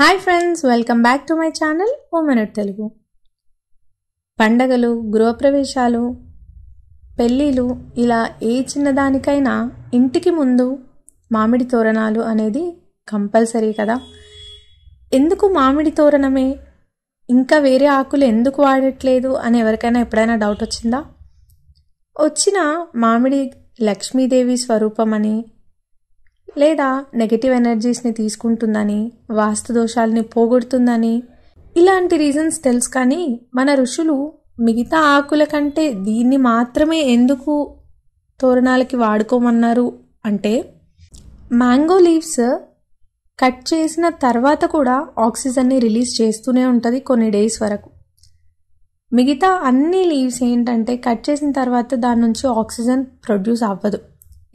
hi friends welcome back to my channel ఓ minute Telugu పండగలు గృహప్రవేశాలు పెళ్ళిళ్ళు ఇలా ఏ చిన్నదానికైనా ఇంటికి ముందు మామిడి తోరణాలు అనేది కంపల్సరీ కదా ఎందుకు మామిడి తోరణమే ఇంకా వేరే ఆకులు ఎందుకు వాడట్లేదు అని ఎవరికైనా ఎప్పుడైనా డౌట్ వచ్చిందా వచ్చిన మామిడి లక్ష్మీదేవి స్వరూపం అని లేదా నెగిటివ్ ఎనర్జీస్ని తీసుకుంటుందని వాస్తు దోషాలని పోగొడుతుందని ఇలాంటి రీజన్స్ తెలుసు కానీ మన ఋషులు మిగతా ఆకుల కంటే దీన్ని మాత్రమే ఎందుకు తోరణాలకి వాడుకోమన్నారు అంటే మ్యాంగో లీవ్స్ కట్ చేసిన తర్వాత కూడా ఆక్సిజన్ని రిలీజ్ చేస్తూనే ఉంటుంది కొన్ని డేస్ వరకు మిగతా అన్ని లీవ్స్ ఏంటంటే కట్ చేసిన తర్వాత దాని నుంచి ఆక్సిజన్ ప్రొడ్యూస్ అవ్వదు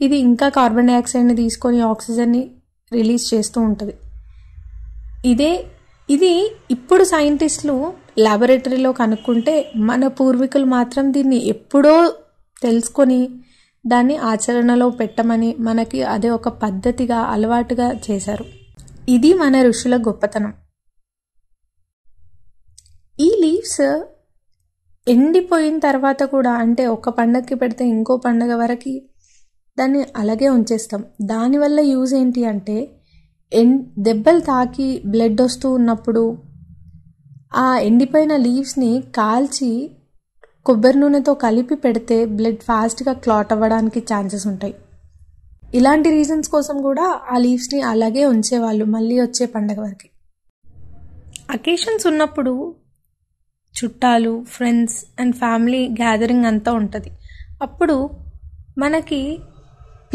ఇది ఇంకా కార్బన్ డైఆక్సైడ్ని తీసుకొని ఆక్సిజన్ని రిలీజ్ చేస్తూ ఉంటుంది ఇదే ఇది ఇప్పుడు సైంటిస్టులు ల్యాబొరేటరీలో కనుక్కుంటే మన పూర్వీకులు మాత్రం దీన్ని ఎప్పుడో తెలుసుకొని దాన్ని ఆచరణలో పెట్టమని మనకి అదే ఒక పద్ధతిగా అలవాటుగా చేశారు ఇది మన ఋషుల గొప్పతనం ఈ లీవ్స్ ఎండిపోయిన తర్వాత కూడా అంటే ఒక పండగకి పెడితే ఇంకో పండగ వరకు దాన్ని అలాగే ఉంచేస్తాం దానివల్ల యూజ్ ఏంటి అంటే ఎన్ దెబ్బలు తాకి బ్లడ్ వస్తూ ఉన్నప్పుడు ఆ ఎండిపోయిన లీవ్స్ని కాల్చి కొబ్బరి నూనెతో కలిపి పెడితే బ్లడ్ ఫాస్ట్గా క్లాట్ అవ్వడానికి ఛాన్సెస్ ఉంటాయి ఇలాంటి రీజన్స్ కోసం కూడా ఆ లీవ్స్ని అలాగే ఉంచేవాళ్ళు మళ్ళీ వచ్చే పండగ వరకు అకేషన్స్ ఉన్నప్పుడు చుట్టాలు ఫ్రెండ్స్ అండ్ ఫ్యామిలీ గ్యాదరింగ్ అంతా ఉంటుంది అప్పుడు మనకి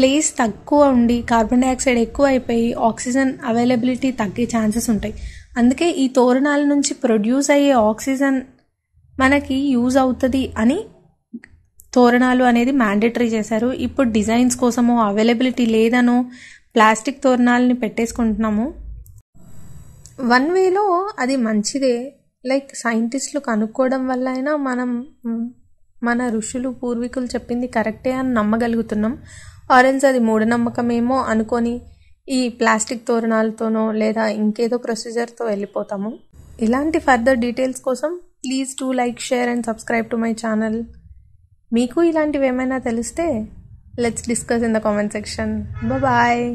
ప్లేస్ తక్కువ ఉండి కార్బన్ డైఆక్సైడ్ ఎక్కువ అయిపోయి ఆక్సిజన్ అవైలబిలిటీ తగ్గే ఛాన్సెస్ ఉంటాయి అందుకే ఈ తోరణాల నుంచి ప్రొడ్యూస్ అయ్యే ఆక్సిజన్ మనకి యూజ్ అవుతుంది అని తోరణాలు అనేది మ్యాండేటరీ చేశారు ఇప్పుడు డిజైన్స్ కోసమో అవైలబిలిటీ లేదనో ప్లాస్టిక్ తోరణాలని పెట్టేసుకుంటున్నాము వన్ వేలో అది మంచిదే లైక్ సైంటిస్టులు కనుక్కోవడం వల్ల అయినా మనం మన ఋషులు పూర్వీకులు చెప్పింది కరెక్టే అని నమ్మగలుగుతున్నాం ఆరెంజ్ అది మూఢనమ్మకమేమో అనుకొని ఈ ప్లాస్టిక్ తోరణాలతోనో లేదా ఇంకేదో ప్రొసీజర్తో వెళ్ళిపోతాము ఇలాంటి ఫర్దర్ డీటెయిల్స్ కోసం please to like share and subscribe to my channel మీకు ఇలాంటివి ఏమైనా తెలిస్తే let's discuss in the comment section bye